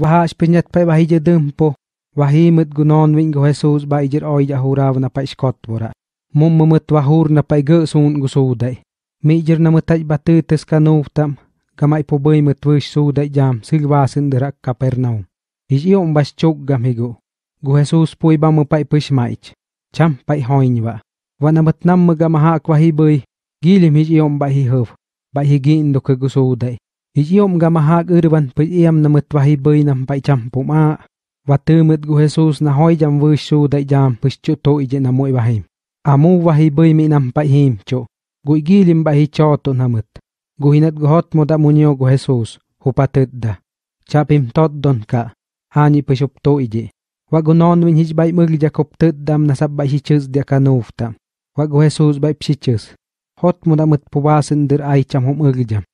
waha spinyat pai wahi je dempo wahi mut gunon wing go Jesus ba ijer oi ja hura wana pai skot bora mum mumut wahur na pai ge sun go sudai mi jer na mutaj ba te teska no tam kama ipo bai mut we sudai jam silwa sindra kapernau i ji om bas chok ga mi go go Jesus pui ba mum pai pish mai cham pai hoin wa wana mut nam ga maha kwahi bai gilim hi om ba hi hof ba hi gin do ke go sudai Ijiyom ga mahag urban pijiyam na mutwahi bay nam paijam puma. Vatu mut gu Jesus na hoi jam vư su đại jam pichu to ije na mui bahim. Amu wahi bay mi nam paihim cho. Gui gilim bahi cho to namut. Guhinat gohot moda munyo gu Jesus hupatut da. Chapim tot don ka. Hani pishup to ije. Wagunon win hij bai mugli jakob tut dam nasab bai hichus diakanufta. À Wagu Jesus bai psichus. Hot moda mut puwasin dir ai cham hom urgjam.